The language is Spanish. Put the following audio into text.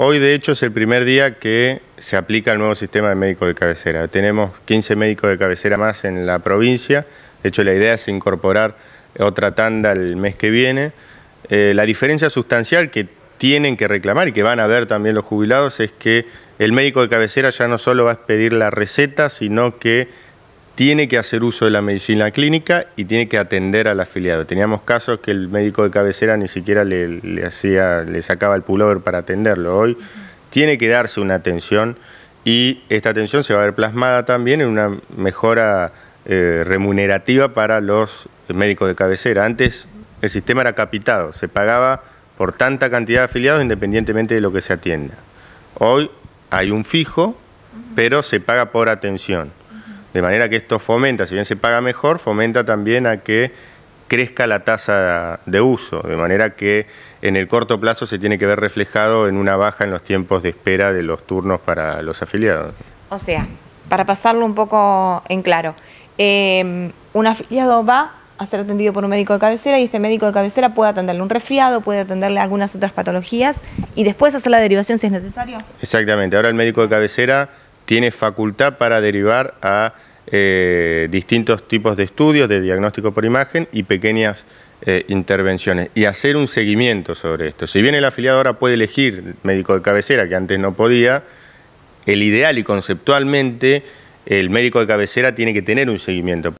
Hoy, de hecho, es el primer día que se aplica el nuevo sistema de médico de cabecera. Tenemos 15 médicos de cabecera más en la provincia. De hecho, la idea es incorporar otra tanda el mes que viene. Eh, la diferencia sustancial que tienen que reclamar y que van a ver también los jubilados es que el médico de cabecera ya no solo va a pedir la receta, sino que tiene que hacer uso de la medicina clínica y tiene que atender al afiliado. Teníamos casos que el médico de cabecera ni siquiera le, hacía, le sacaba el pullover para atenderlo. Hoy tiene que darse una atención y esta atención se va a ver plasmada también en una mejora eh, remunerativa para los médicos de cabecera. Antes el sistema era capitado, se pagaba por tanta cantidad de afiliados independientemente de lo que se atienda. Hoy hay un fijo, pero se paga por atención. De manera que esto fomenta, si bien se paga mejor, fomenta también a que crezca la tasa de uso, de manera que en el corto plazo se tiene que ver reflejado en una baja en los tiempos de espera de los turnos para los afiliados. O sea, para pasarlo un poco en claro, em, un afiliado va a ser atendido por un médico de cabecera y este médico de cabecera puede atenderle un resfriado, puede atenderle algunas otras patologías y después hacer la derivación si es necesario. Exactamente, ahora el médico de cabecera tiene facultad para derivar a eh, distintos tipos de estudios de diagnóstico por imagen y pequeñas eh, intervenciones y hacer un seguimiento sobre esto. Si bien el afiliado ahora puede elegir médico de cabecera, que antes no podía, el ideal y conceptualmente el médico de cabecera tiene que tener un seguimiento.